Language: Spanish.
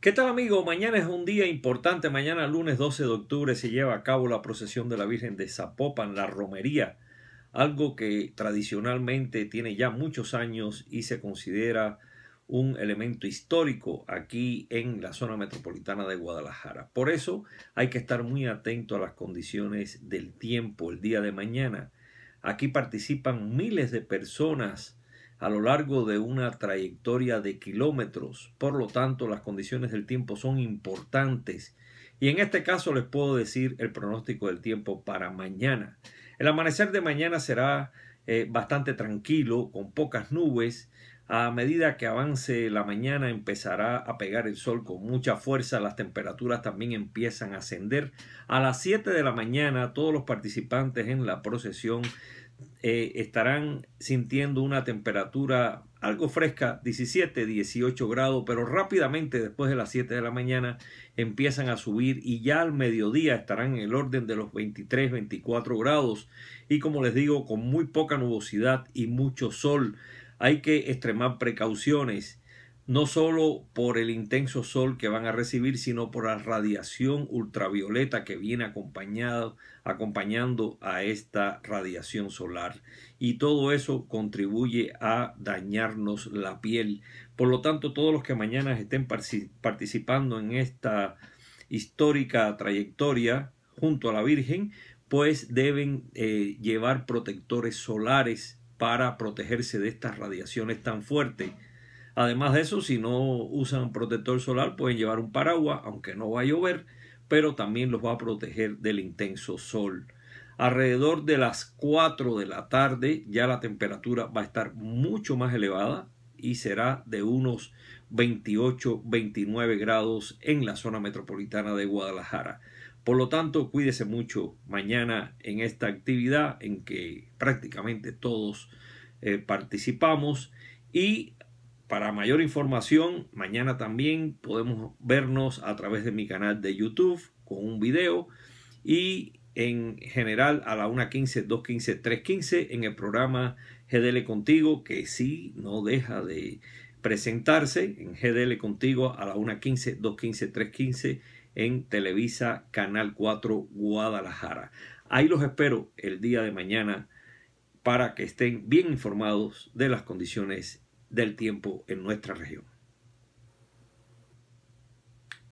¿Qué tal amigo? Mañana es un día importante. Mañana lunes 12 de octubre se lleva a cabo la procesión de la Virgen de Zapopan, la romería, algo que tradicionalmente tiene ya muchos años y se considera un elemento histórico aquí en la zona metropolitana de Guadalajara. Por eso hay que estar muy atento a las condiciones del tiempo el día de mañana. Aquí participan miles de personas a lo largo de una trayectoria de kilómetros. Por lo tanto, las condiciones del tiempo son importantes. Y en este caso les puedo decir el pronóstico del tiempo para mañana. El amanecer de mañana será eh, bastante tranquilo, con pocas nubes. A medida que avance la mañana empezará a pegar el sol con mucha fuerza, las temperaturas también empiezan a ascender. A las 7 de la mañana todos los participantes en la procesión eh, estarán sintiendo una temperatura algo fresca, 17, 18 grados, pero rápidamente después de las 7 de la mañana empiezan a subir y ya al mediodía estarán en el orden de los 23, 24 grados y como les digo, con muy poca nubosidad y mucho sol. Hay que extremar precauciones no solo por el intenso sol que van a recibir, sino por la radiación ultravioleta que viene acompañado, acompañando a esta radiación solar. Y todo eso contribuye a dañarnos la piel. Por lo tanto, todos los que mañana estén participando en esta histórica trayectoria junto a la Virgen, pues deben eh, llevar protectores solares para protegerse de estas radiaciones tan fuertes Además de eso, si no usan protector solar, pueden llevar un paraguas, aunque no va a llover, pero también los va a proteger del intenso sol. Alrededor de las 4 de la tarde ya la temperatura va a estar mucho más elevada y será de unos 28-29 grados en la zona metropolitana de Guadalajara. Por lo tanto, cuídese mucho mañana en esta actividad en que prácticamente todos eh, participamos y para mayor información, mañana también podemos vernos a través de mi canal de YouTube con un video y en general a la 1.15, 2.15, 3.15 en el programa GDL Contigo que sí no deja de presentarse en GDL Contigo a la 1.15, 2.15, 3.15 en Televisa Canal 4 Guadalajara. Ahí los espero el día de mañana para que estén bien informados de las condiciones del tiempo en nuestra región.